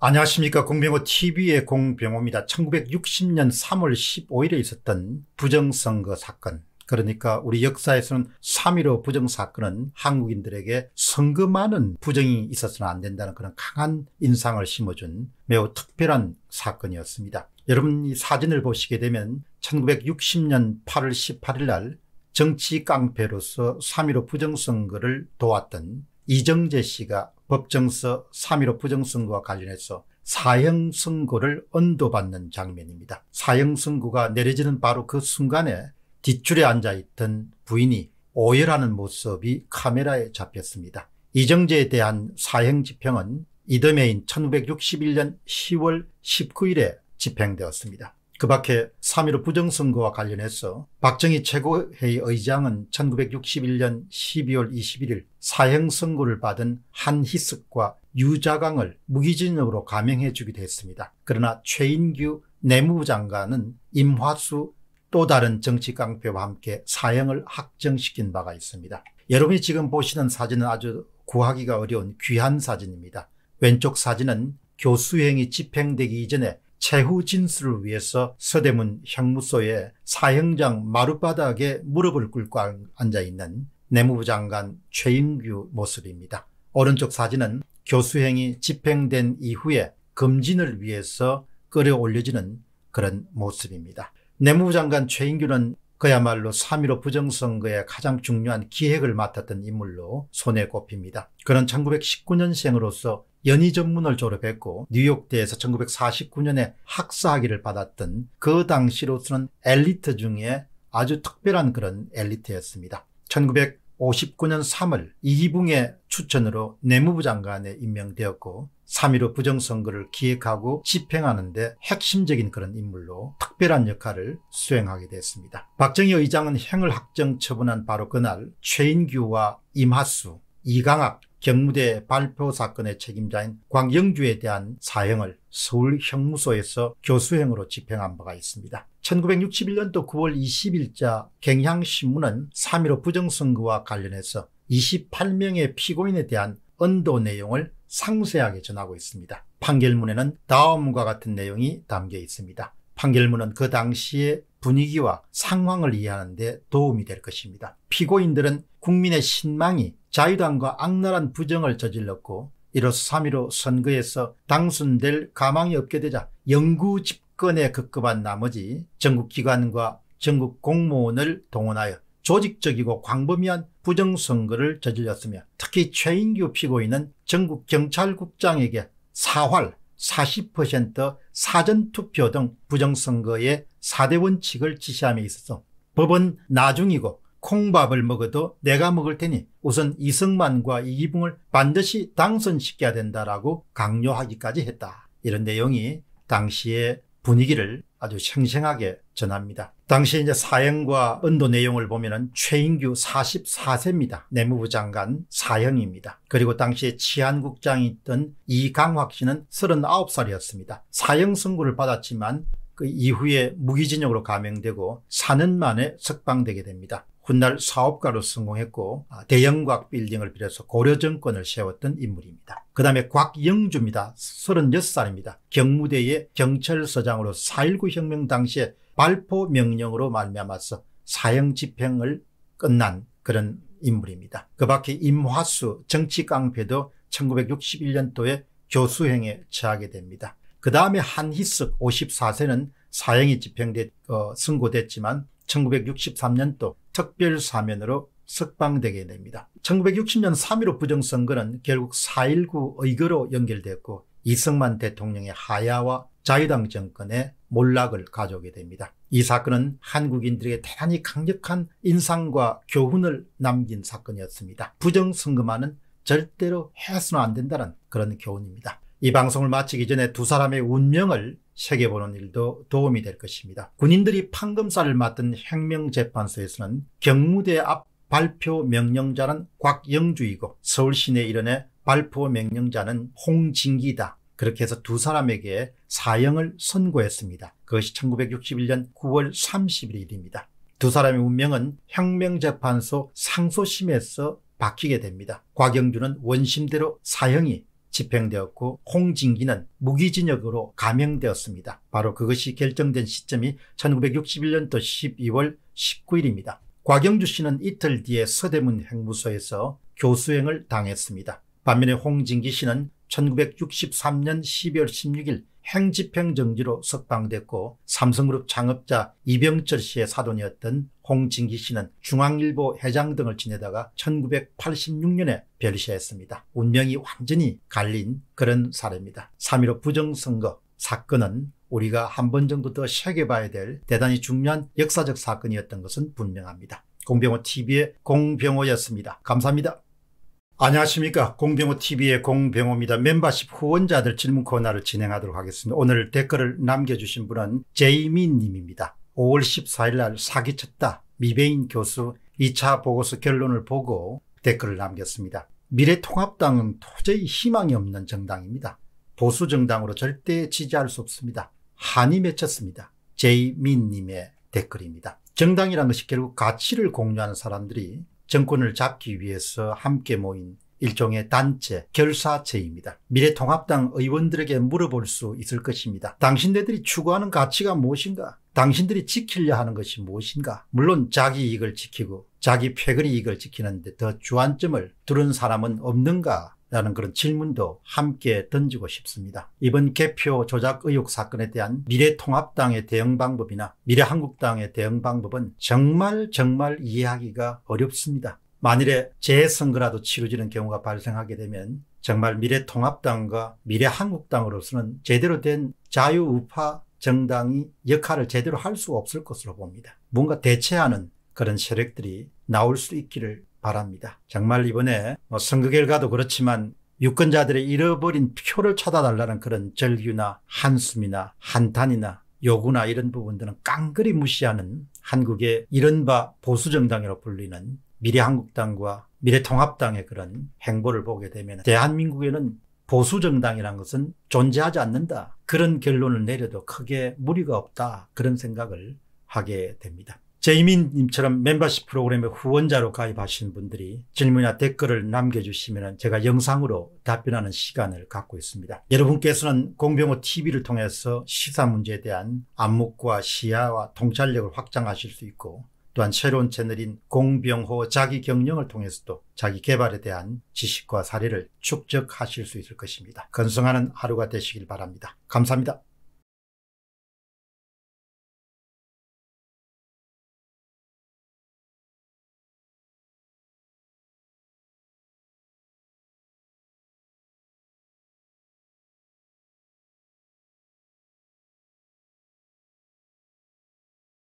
안녕하십니까 공병호 tv의 공병호입니다. 1960년 3월 15일에 있었던 부정선거 사건 그러니까 우리 역사에서는 3.15 부정사건은 한국인들에게 선거만은 부정이 있어서는 안 된다는 그런 강한 인상을 심어준 매우 특별한 사건이었습니다. 여러분 이 사진을 보시게 되면 1960년 8월 18일 날 정치 깡패로서 3.15 부정선거를 도왔던 이정재 씨가 법정서 3.15 부정선거와 관련해서 사형 선고를 언도받는 장면입니다. 사형 선고가 내려지는 바로 그 순간에 뒷줄에 앉아있던 부인이 오열하는 모습이 카메라에 잡혔습니다. 이정재에 대한 사형 집행은 이듬해인 1961년 10월 19일에 집행되었습니다. 그 밖에 3.15 부정선거와 관련해서 박정희 최고회의 의장은 1961년 12월 21일 사형선고를 받은 한희석과 유자강을 무기징역으로 감형해 주기도 했습니다. 그러나 최인규 내무부 장관은 임화수 또 다른 정치 깡패와 함께 사형을 확정시킨 바가 있습니다. 여러분이 지금 보시는 사진은 아주 구하기가 어려운 귀한 사진입니다. 왼쪽 사진은 교수행이 집행되기 이전에 최후 진술을 위해서 서대문 형무소의 사형장 마룻바닥에 무릎을 꿇고 앉아있는 내무부 장관 최인규 모습입니다. 오른쪽 사진은 교수행이 집행된 이후에 금진을 위해서 끌어올려지는 그런 모습입니다. 내무부 장관 최인규는 그야말로 3.15부정선거에 가장 중요한 기획을 맡았던 인물로 손에 꼽힙니다. 그는 1919년생으로서 연희 전문을 졸업했고 뉴욕대에서 1949년에 학사학위를 받았던 그 당시로서는 엘리트 중에 아주 특별한 그런 엘리트였습니다. 1959년 3월 이기붕의 추천으로 내무부 장관에 임명되었고 3.15 부정선거를 기획하고 집행하는데 핵심적인 그런 인물로 특별한 역할을 수행하게 됐습니다. 박정희 의장은 행을 확정 처분한 바로 그날 최인규와 임하수, 이강학, 경무대 발표 사건의 책임자인 광영주에 대한 사형을 서울형무소에서 교수형으로 집행한 바가 있습니다. 1961년도 9월 20일자 경향신문은 3.15 부정선거와 관련해서 28명의 피고인에 대한 언도 내용을 상세하게 전하고 있습니다. 판결문에는 다음과 같은 내용이 담겨 있습니다. 판결문은 그 당시의 분위기와 상황을 이해하는 데 도움이 될 것입니다. 피고인들은 국민의 신망이 자유당과 악랄한 부정을 저질렀고 이로써 3.15 선거에서 당선될 가망이 없게 되자 영구 집권에 급급한 나머지 전국기관과 전국 공무원을 동원하여 조직적이고 광범위한 부정선거를 저질렀으며 특히 최인규 피고인은 전국 경찰국장에게 사활 40% 사전투표 등 부정선거의 4대 원칙을 지시함에 있어서 법은 나중이고 콩밥을 먹어도 내가 먹을 테니 우선 이승만과 이기붕을 반드시 당선시켜야 된다라고 강요하기까지 했다. 이런 내용이 당시의 분위기를 아주 생생하게 전합니다. 당시 이제 사형과 언도 내용을 보면은 최인규 44세입니다. 내무부 장관 사형입니다. 그리고 당시에 치안국장이 있던 이강확 씨는 39살이었습니다. 사형 선고를 받았지만 그 이후에 무기징역으로 감형되고 4년 만에 석방되게 됩니다. 훗날 사업가로 성공했고 아, 대영곽 빌딩을 비롯해서 고려 정권을 세웠던 인물입니다. 그 다음에 곽영주입니다. 36살입니다. 경무대의 경찰서장으로 4.19 혁명 당시에 발포 명령으로 말미암아서 사형 집행을 끝난 그런 인물입니다. 그 밖에 임화수 정치 깡패도 1961년도에 교수행에 처하게 됩니다. 그 다음에 한희석 54세는 사형이 집행돼 어, 선고됐지만 1963년도 특별 사면으로 석방되게 됩니다. 1960년 3.15 부정선거는 결국 4.19 의거로 연결됐고 이승만 대통령의 하야와 자유당 정권의 몰락을 가져오게 됩니다. 이 사건은 한국인들에게 대단히 강력한 인상과 교훈을 남긴 사건이었습니다. 부정선거만은 절대로 해서는 안 된다는 그런 교훈입니다. 이 방송을 마치기 전에 두 사람의 운명을 새겨보는 일도 도움이 될 것입니다. 군인들이 판검사를 맡은 혁명재판소에서는 경무대 앞 발표 명령자는 곽영주이고 서울 시내 일원의 발표 명령자는 홍진기다. 그렇게 해서 두 사람에게 사형을 선고했습니다. 그것이 1961년 9월 3 1일입니다두 사람의 운명은 혁명재판소 상소심에서 바뀌게 됩니다. 곽영주는 원심대로 사형이 집행되었고 홍진기는 무기징역으로 감형되었습니다. 바로 그것이 결정된 시점이 1961년도 12월 19일입니다. 곽영주 씨는 이틀 뒤에 서대문 행무소에서 교수행을 당했습니다. 반면에 홍진기 씨는 1963년 12월 16일 행집행정지로 석방됐고 삼성그룹 창업자 이병철 씨의 사돈이었던 홍진기 씨는 중앙일보 회장 등을 지내다가 1986년에 별세했습니다. 운명이 완전히 갈린 그런 사례입니다. 3.15 부정선거 사건은 우리가 한 번 정도 더 새겨봐야 될 대단히 중요한 역사적 사건이었던 것은 분명합니다. 공병호 TV의 공병호였습니다. 감사합니다. 안녕하십니까 공병호TV의 공병호입니다. 멤버십 후원자들 질문 코너를 진행하도록 하겠습니다. 오늘 댓글을 남겨주신 분은 제이미님입니다 5월 14일날 사기쳤다 미베인 교수 2차 보고서 결론을 보고 댓글을 남겼습니다. 미래통합당은 도저히 희망이 없는 정당입니다. 보수 정당으로 절대 지지할 수 없습니다. 한이 맺혔습니다. 제이민님의 댓글입니다. 정당이라는 것이 결국 가치를 공유하는 사람들이 정권을 잡기 위해서 함께 모인 일종의 단체, 결사체입니다. 미래통합당 의원들에게 물어볼 수 있을 것입니다. 당신네들이 추구하는 가치가 무엇인가? 당신들이 지키려 하는 것이 무엇인가? 물론 자기 이익을 지키고 자기 패거리 이익을 지키는데 더 주안점을 두른 사람은 없는가 라는 그런 질문도 함께 던지고 싶습니다. 이번 개표 조작 의혹 사건에 대한 미래통합당의 대응 방법이나 미래한국당의 대응 방법은 정말 정말 이해하기가 어렵습니다. 만일에 재선거라도 치루지는 경우가 발생하게 되면 정말 미래통합당과 미래한국당으로서는 제대로 된 자유우파 정당이 역할을 제대로 할 수 없을 것으로 봅니다. 뭔가 대체하는 그런 세력들이 나올 수 있기를 바랍니다. 정말 이번에 뭐 선거 결과도 그렇지만 유권자들의 잃어버린 표를 찾아달라는 그런 절규나 한숨이나 한탄이나 요구나 이런 부분들은 깡그리 무시하는 한국의 이른바 보수정당으로 불리는 미래한국당과 미래통합당의 그런 행보를 보게 되면 대한민국에는 보수정당이란 것은 존재하지 않는다. 그런 결론을 내려도 크게 무리가 없다. 그런 생각을 하게 됩니다. 제이민님처럼 멤버십 프로그램의 후원자로 가입하신 분들이 질문이나 댓글을 남겨주시면 제가 영상으로 답변하는 시간을 갖고 있습니다. 여러분께서는 공병호 TV를 통해서 시사 문제에 대한 안목과 시야와 통찰력을 확장하실 수 있고 또한 새로운 채널인 공병호 자기 경영을 통해서도 자기 개발에 대한 지식과 사례를 축적하실 수 있을 것입니다. 건성하는 하루가 되시길 바랍니다. 감사합니다.